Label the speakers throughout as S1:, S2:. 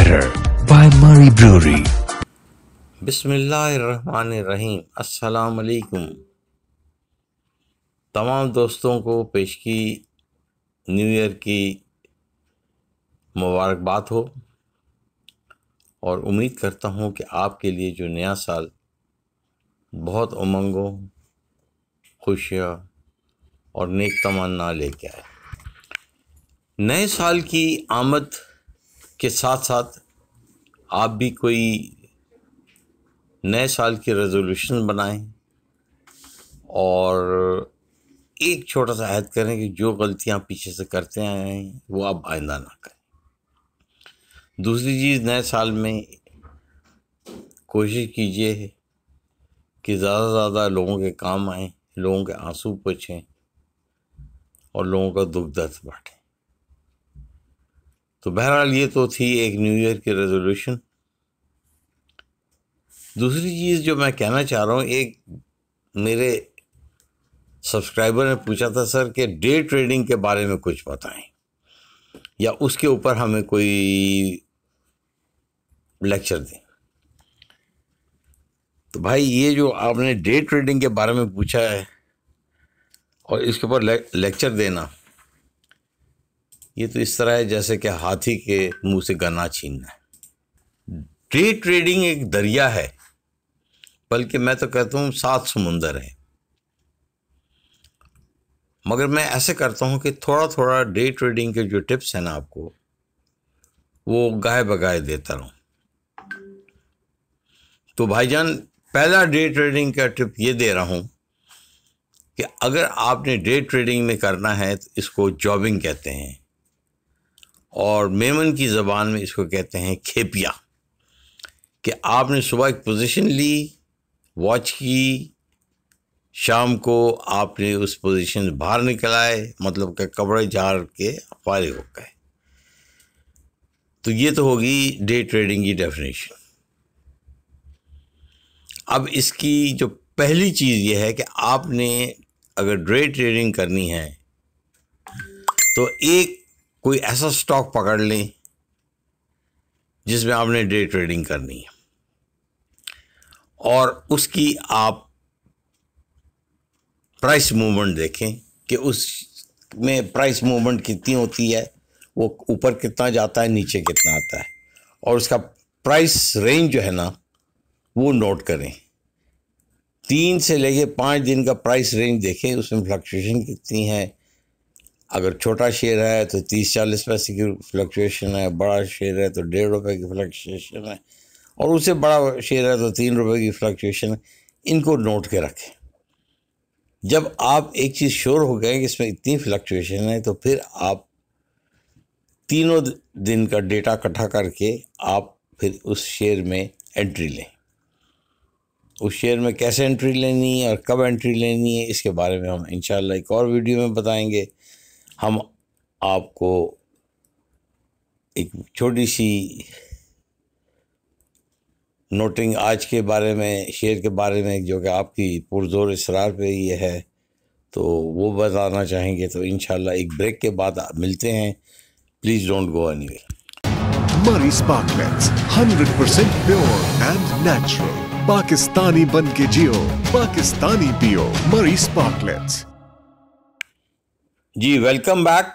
S1: Error by Murray Brewery. बिस्मिल्लाहिर्रहमानिर्रहीम अस्सलाम वालेकुम तमाम दोस्तों को पेश की न्यू ईयर की मुबारकबाद हो और उम्मीद करता हूँ कि आपके लिए जो नया साल बहुत उमंगों खुशियाँ और नेक तमन्ना लेके आए नए साल की आमद के साथ साथ आप भी कोई नए साल की रेजोल्यूशन बनाएं और एक छोटा सा ऐद करें कि जो गलतियां पीछे से करते आए हैं वो आप आइंदा ना करें दूसरी चीज़ नए साल में कोशिश कीजिए कि ज़्यादा से ज़्यादा लोगों के काम आएँ लोगों के आंसू पोछें और लोगों का दुख दर्द बांटें तो बहरहाल ये तो थी एक न्यू ईयर की रेजोल्यूशन दूसरी चीज़ जो मैं कहना चाह रहा हूँ एक मेरे सब्सक्राइबर ने पूछा था सर कि डे ट्रेडिंग के बारे में कुछ बताएं या उसके ऊपर हमें कोई लेक्चर दें तो भाई ये जो आपने डे ट्रेडिंग के बारे में पूछा है और इसके ऊपर लेक्चर देना ये तो इस तरह है जैसे कि हाथी के मुंह से गन्ना छीनना है डे ट्रेडिंग एक दरिया है बल्कि मैं तो कहता हूँ सात समुंदर है मगर मैं ऐसे करता हूँ कि थोड़ा थोड़ा डे ट्रेडिंग के जो टिप्स हैं ना आपको वो गाय बगाए देता रहूँ तो भाईजान पहला डे ट्रेडिंग का टिप ये दे रहा हूँ कि अगर आपने डे ट्रेडिंग में करना है तो इसको जॉबिंग कहते हैं और मेमन की ज़बान में इसको कहते हैं खेपिया कि आपने सुबह एक पोजीशन ली वॉच की शाम को आपने उस पोजीशन से बाहर निकल आए मतलब कि कपड़े झाड़ के फारिग हो गए तो ये तो होगी डे ट्रेडिंग की डेफिनेशन अब इसकी जो पहली चीज़ ये है कि आपने अगर डे ट्रेडिंग करनी है तो एक कोई ऐसा स्टॉक पकड़ लें जिसमें आपने डे ट्रेडिंग करनी है और उसकी आप प्राइस मूवमेंट देखें कि उस में प्राइस मूवमेंट कितनी होती है वो ऊपर कितना जाता है नीचे कितना आता है और उसका प्राइस रेंज जो है ना वो नोट करें तीन से लेके पाँच दिन का प्राइस रेंज देखें उसमें फ्लक्चुएशन कितनी है अगर छोटा शेयर है तो तीस चालीस पैसे की फ्लक्चुएशन है बड़ा शेयर है तो डेढ़ रुपये की फ्लक्चुएशन है और उससे बड़ा शेयर है तो तीन रुपये की फ्लक्चुएशन है इनको नोट के रखें जब आप एक चीज़ श्योर हो गए कि इसमें इतनी फ्लक्चुएशन है तो फिर आप तीनों दिन का डेटा इकट्ठा करके आप फिर उस शेयर में एंट्री लें उस शेयर में कैसे एंट्री लेनी है और कब एंट्री लेनी है इसके बारे में हम इंशाल्लाह एक और वीडियो में बताएंगे हम आपको एक छोटी सी नोटिंग आज के बारे में शेर के बारे में जो कि आपकी पुरजोर इसरार पे ये है तो वो बताना चाहेंगे तो इन एक ब्रेक के बाद मिलते हैं please don't go any Murree Sparkletts hundred percent pure and natural Pakistani बन के जियो पाकिस्तानी पियो मरी स्पार्कलेट्स जी welcome back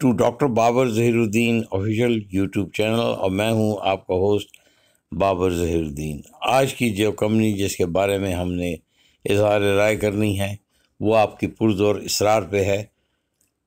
S1: to doctor Babar Zahiruddin official YouTube channel और मैं हूं आपका होस्ट बाबर जहिरुद्दीन आज की जो कंपनी जिसके बारे में हमने इजहार राय करनी है वो आपकी पुरजोर इसरार पे है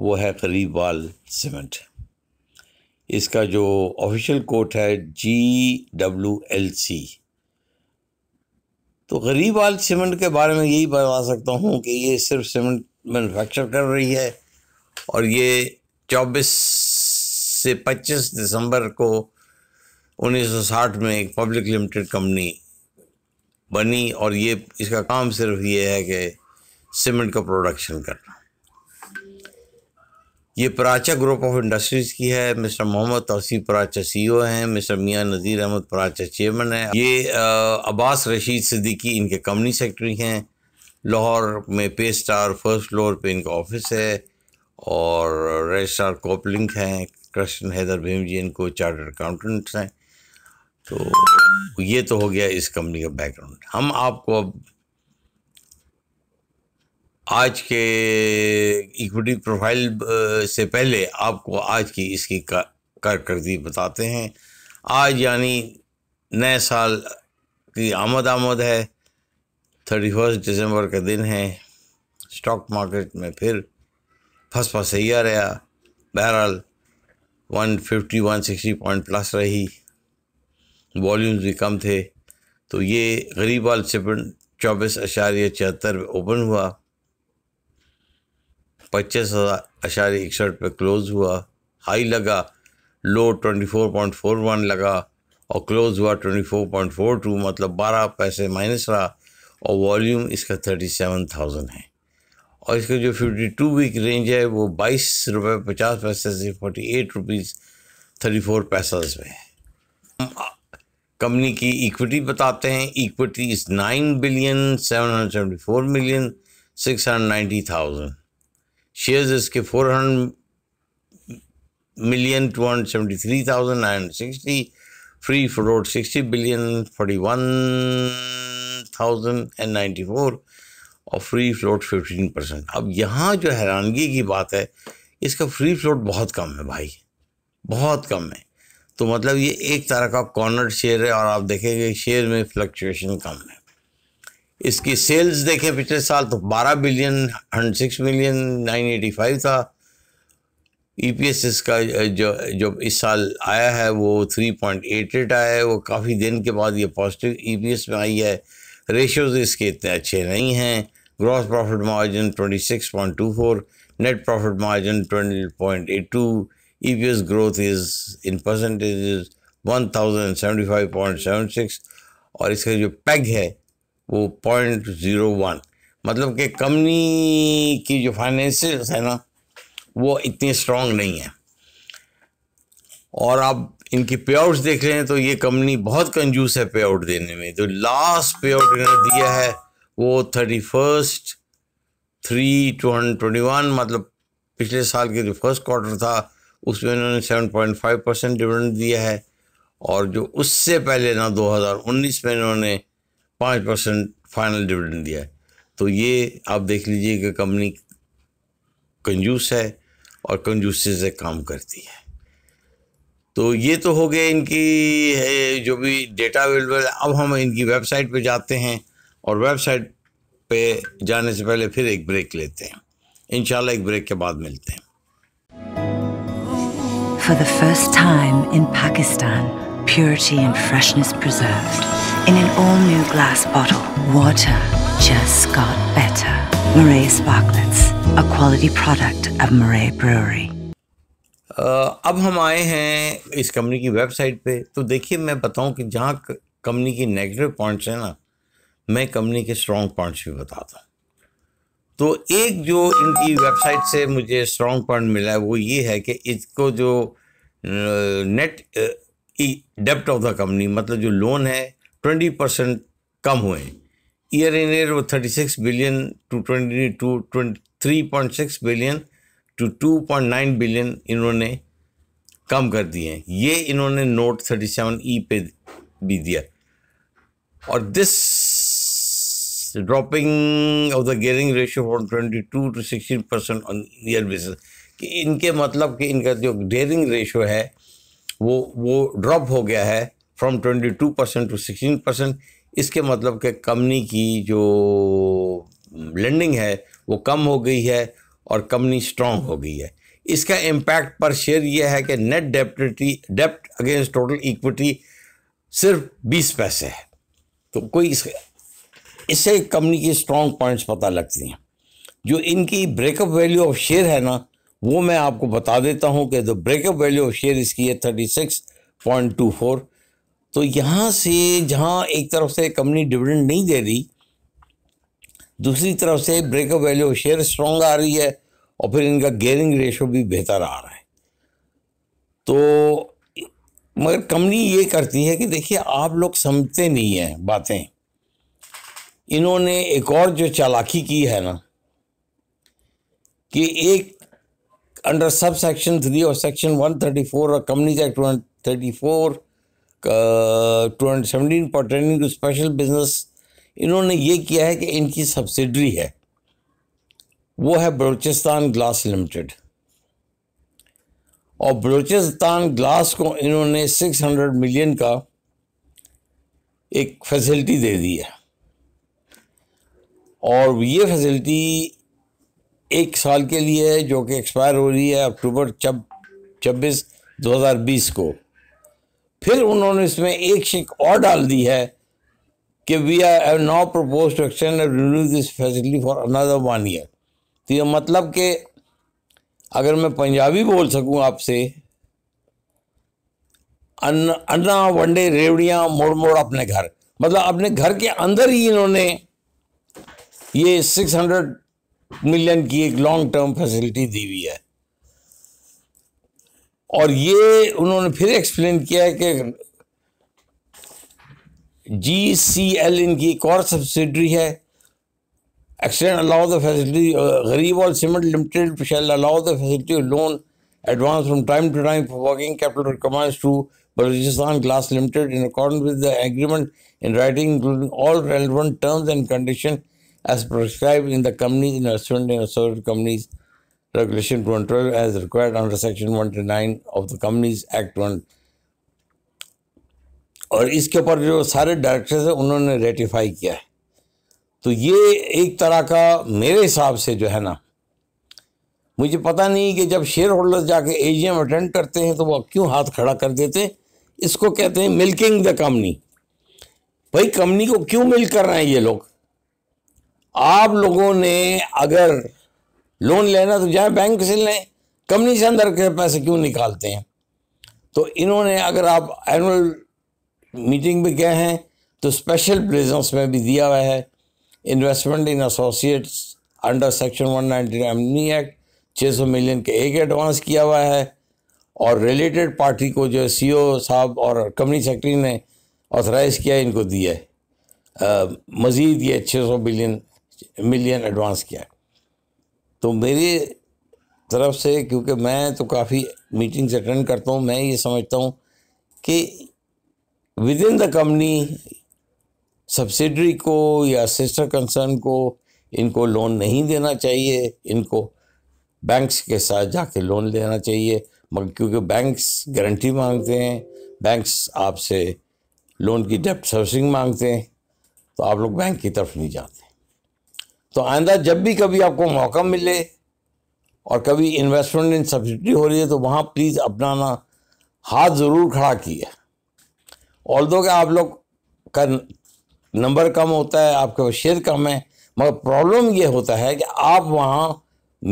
S1: वो है करीबाल सीमेंट इसका जो ऑफिशियल कोट है जी डब्ल्यू एल सी तो गरीब आल सीमेंट के बारे में यही बता सकता हूँ कि ये सिर्फ सीमेंट मैनुफैक्चर कर रही है और ये 24 से 25 दिसंबर को 1960 में एक पब्लिक लिमिटेड कंपनी बनी और ये इसका काम सिर्फ ये है कि सीमेंट का प्रोडक्शन करना ये प्राचा ग्रुप ऑफ इंडस्ट्रीज़ की है मिस्टर मोहम्मद तोसी प्राचा सीईओ हैं मिस्टर मियाँ नज़ीर अहमद प्राचा चेयरमैन है ये अब्बास रशीद सिद्दीकी इनके कंपनी सेक्रेटरी हैं लाहौर में पे स्टार फर्स्ट फ्लोर पे इनका ऑफिस है और रजिस्ट्रार कोपलिंग हैं कृष्ण हैदर भीम जी इनको चार्टर्ड अकाउंटेंट्स हैं तो ये तो हो गया इस कंपनी का बैकग्राउंड हम आपको अब आज के इक्विटी प्रोफाइल से पहले आपको आज की इसकी कारकर्दगी बताते हैं आज यानी नए साल की आमद आमद है थर्टी फर्स्ट दिसंबर का दिन है स्टॉक मार्केट में फिर फस फस ही आ रहा बहरहाल one fifty one sixty point plus रही वॉल्यूम्स भी कम थे तो ये गरीब गरीबाल सिपेंट चौबीस अशार्य छिहत्तर ओपन हुआ पच्चीस हज़ार अशार्य इकसठ पर क्लोज हुआ हाई लगा low twenty four point four one लगा और क्लोज़ हुआ twenty four point four two मतलब बारह पैसे माइनस रहा और वॉल्यूम इसका थर्टी सेवन थाउजेंड है और इसका जो फिफ्टी टू वीक रेंज है वो बाईस रुपये पचास पैसे से forty eight rupees thirty four पैसा में है कंपनी की इक्विटी बताते हैं equity is nine billion seven hundred seventy four million six hundred ninety thousand shares इसके four hundred million two hundred seventy three thousand nine hundred sixty free float sixty billion forty one thousand and ninety four और free float fifteen percent अब यहाँ जो हैरानगी की बात है इसका free float बहुत कम है भाई बहुत कम है तो मतलब ये एक तरह का कॉर्नर शेयर है और आप देखेंगे शेयर में फ्लक्चुएशन कम है इसकी सेल्स देखें पिछले साल तो 12 बिलियन सिक्स मिलियन 985 था ईपीएस e इसका जो जो इस साल आया है वो 3.88 आया है वो काफ़ी दिन के बाद ये पॉजिटिव ईपीएस e में आई है रेशियोज इसके इतने अच्छे नहीं हैं gross profit margin 26.24, net profit margin 20.82, EPS e growth is in percentages 1075.76 और इसका जो पैग है वो 0.01 ज़ीरो वन मतलब कि कंपनी की जो फाइनेंसेस है ना वो इतनी स्ट्रांग नहीं है और आप इनकी पे आउट देख रहे हैं तो ये कंपनी बहुत कंजूस है पे आउट देने में तो लास्ट पे आउट इन्होंने दिया है वो thirty first three two hundred twenty one मतलब पिछले साल के जो फर्स्ट क्वार्टर था उसमें उन्होंने seven point five percent dividend दिया है और जो उससे पहले ना उन्नीस में इन्होंने पाँच परसेंट फाइनल डिविडेंड दिया है तो ये आप देख लीजिए कि कंपनी कंजूस है और कंजूसी से काम करती है तो ये तो हो गए इनकी जो भी डेटा अवेलेबल अब हम इनकी वेबसाइट पे जाते हैं और वेबसाइट पे जाने से पहले फिर एक ब्रेक लेते हैं इन एक ब्रेक के बाद मिलते हैं For the first time in Pakistan, purity and freshness preserved. In an all-new glass bottle, water just got better. Murray Sparklets, a quality product of Murray Brewery. अब हम आए हैं इस कंपनी की वेबसाइट पे तो देखिए मैं बताऊं कि जहाँ कंपनी की नेगेटिव पॉइंट्स हैं ना मैं कंपनी के स्ट्रॉन्ग पॉइंट्स भी बताता हूँ तो एक जो इनकी वेबसाइट से मुझे स्ट्रॉन्ग पॉइंट मिला है वो ये है कि इसको जो नेट डेप्ट ऑफ द कंपनी मतलब जो लोन है ट्वेंटी परसेंट कम हुए हैं ईयर इन ईयर वो thirty six billion to twenty two twenty three point six billion to two point nine billion इन्होंने कम कर दिए हैं ये इन्होंने नोट थर्टी सेवन ई पे भी दिया और this dropping of the gearing ratio ratio twenty two to 16 percent on year basis कि इनके मतलब कि इनका जो गेयरिंग रेशो है वो वो ड्रॉप हो गया है from two percent to sixteen percent इसके मतलब कि कंपनी की जो लेंडिंग है वो कम हो गई है और कंपनी स्ट्रॉन्ग हो गई है इसका इम्पैक्ट पर शेयर यह है कि नेट डेप्टी डेप्ट अगेंस्ट टोटल इक्विटी सिर्फ बीस पैसे है तो कोई इसका इससे कंपनी के स्ट्रॉन्ग पॉइंट्स पता लगती हैं जो इनकी ब्रेकअप वैल्यू ऑफ शेयर है ना वो मैं आपको बता देता हूँ कि the breakup value of share इसकी है thirty six point two four तो यहाँ से जहाँ एक तरफ से कंपनी डिविडेंड नहीं दे रही दूसरी तरफ से breakup value of share strong आ रही है और फिर इनका गेयरिंग रेशो भी बेहतर आ रहा है तो मगर कंपनी ये करती है कि देखिए आप लोग समझते नहीं हैं बातें इन्होंने एक और जो चालाकी की है ना कि एक अंडर सब सेक्शन थ्री और सेक्शन वन थर्टी फोर और companies act one thirty four two hundred seventeen training to special business इन्होंने ये किया है कि इनकी सब्सिडरी है वो है बलूचिस्तान ग्लास लिमिटेड और बलूचिस्तान ग्लास को इन्होंने 600 मिलियन का एक फैसिलिटी दे दी है और ये फैसिलिटी एक साल के लिए है जो कि एक्सपायर हो रही है अक्टूबर छब छब्बीस दो हज़ार बीस को फिर उन्होंने इसमें एक शिक और डाल दी है कि we are now propose to extend renew this facility for another one year तो ये मतलब कि अगर मैं पंजाबी बोल सकूं आपसे अन्ना वनडे रेवड़ियाँ मोड़ मोड़ अपने घर मतलब अपने घर के अंदर ही इन्होंने ये 600 मिलियन की एक लॉन्ग टर्म फैसिलिटी दी हुई है और ये उन्होंने फिर एक्सप्लेन किया है कि जी सी एल इनकी एक और सब्सिडरी है एक्सटेंड अलाउ द फैसिलिटी गरीब और cement limited shall allow the facility loan advance from time to time for working capital requires to Balochistan glass limited in according with the agreement in writing including all relevant terms and condition as prescribed in the company in Restaurant and Associated Companies Regulation 112 as required under Section 129 of the Companies Act 1. और इसके ऊपर जो सारे directors हैं उन्होंने ratify किया है तो ये एक तरह का मेरे हिसाब से जो है ना मुझे पता नहीं कि जब शेयर होल्डर्स जाके एजीएम अटेंड करते हैं तो वो क्यों हाथ खड़ा कर देते हैं इसको कहते हैं मिल्किंग द कंपनी भाई कंपनी को क्यों मिल्क कर रहे हैं ये लोग आप लोगों ने अगर लोन लेना तो जाए बैंक से लें कंपनी से अंदर के पैसे क्यों निकालते हैं तो इन्होंने अगर आप एनुअल मीटिंग में गए हैं तो स्पेशल प्रेजेंस में भी दिया हुआ है investment in associates under section one ninety act छः सौ मिलियन के एक एडवांस किया हुआ है और रिलेटेड पार्टी को जो सी e साहब और कंपनी सेक्रेटरी ने ऑथराइज़ किया इनको दिया है मज़ीद ये छः सौ बिलियन मिलियन एडवांस किया तो मेरी तरफ से क्योंकि मैं तो काफ़ी मीटिंग्स अटेंड करता हूँ मैं ये समझता हूँ कि within the company subsidiary को या सिस्टर कंसर्न को इनको लोन नहीं देना चाहिए इनको बैंक्स के साथ जाके लोन लेना चाहिए मगर क्योंकि बैंक्स गारंटी मांगते हैं बैंक्स आपसे लोन की डेप्ट सर्विसिंग मांगते हैं तो आप लोग बैंक की तरफ नहीं जाते तो आइंदा जब भी कभी आपको मौका मिले और कभी इन्वेस्टमेंट इन सब्सिडी हो रही है तो वहाँ प्लीज़ अपना ना हाथ ज़रूर खड़ा किए और दो आप लोग का नंबर कम होता है आपके शेयर कम है मगर प्रॉब्लम ये होता है कि आप वहाँ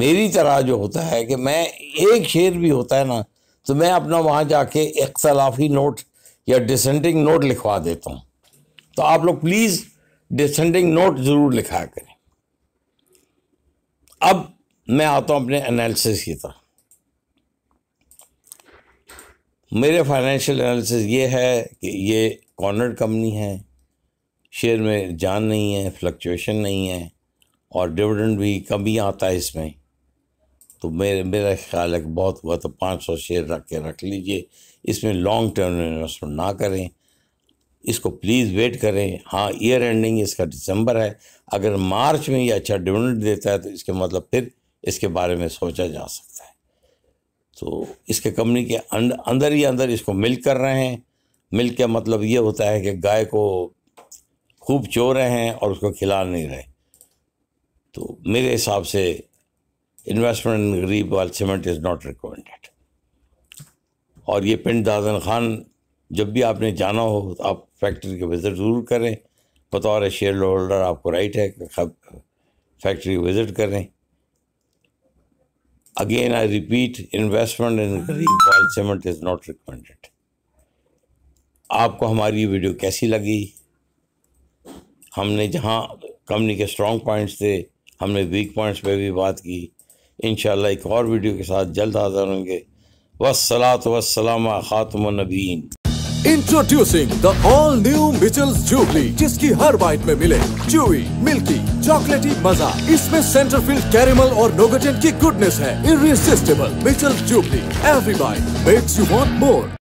S1: मेरी तरह जो होता है कि मैं एक शेयर भी होता है ना तो मैं अपना वहाँ जाके इख्तलाफी नोट या डिसेंडिंग नोट लिखवा देता हूँ तो आप लोग प्लीज़ डिसेंडिंग नोट ज़रूर लिखा करें अब मैं आता हूँ अपने एनालिसिस की तरफ मेरे फाइनेंशियल एनालिसिस ये है कि ये कॉर्नर कंपनी है शेयर में जान नहीं है फ्लक्चुएशन नहीं है और डिविडेंड भी कम ही आता है इसमें तो मेरे मेरा ख्याल है कि बहुत हुआ तो 500 शेयर रख के रख लीजिए इसमें लॉन्ग टर्म इन्वेस्टमेंट ना करें इसको प्लीज़ वेट करें हाँ ईयर एंडिंग इसका दिसंबर है अगर मार्च में ये अच्छा डिविडेंड देता है तो इसके मतलब फिर इसके बारे में सोचा जा सकता है तो इसके कंपनी के अंदर ही अंदर इसको मिल्क कर रहे हैं मिल्क का मतलब ये होता है कि गाय को खूब चो रहे हैं और उसको खिला नहीं रहे तो मेरे हिसाब से इन्वेस्टमेंट इन गरीब वाल सीमेंट इज़ नॉट रिकमेंडेड और ये पिंड दादन खान जब भी आपने जाना हो तो आप फैक्ट्री के विज़िट ज़रूर करें बतौर है शेयर होल्डर आपको राइट है फैक्ट्री विज़िट करें again I repeat investment in ball cement is not recommended आपको हमारी वीडियो कैसी लगी हमने जहाँ कंपनी के स्ट्रॉन्ग पॉइंट्स थे हमने वीक पॉइंट्स पे भी बात की इन एक और वीडियो के साथ जल्द हाजिर होंगे वसलात वसलामा ख़ातमनबीन introducing the all new Mitchell Jubilee जिसकी हर बाइट में मिले चूवी मिल्की चॉकलेटी मजा इसमें सेंटर फील्ड कैरेमल और नोगेटेन की गुडनेस है irresistible Mitchell Jubilee every bite makes you want more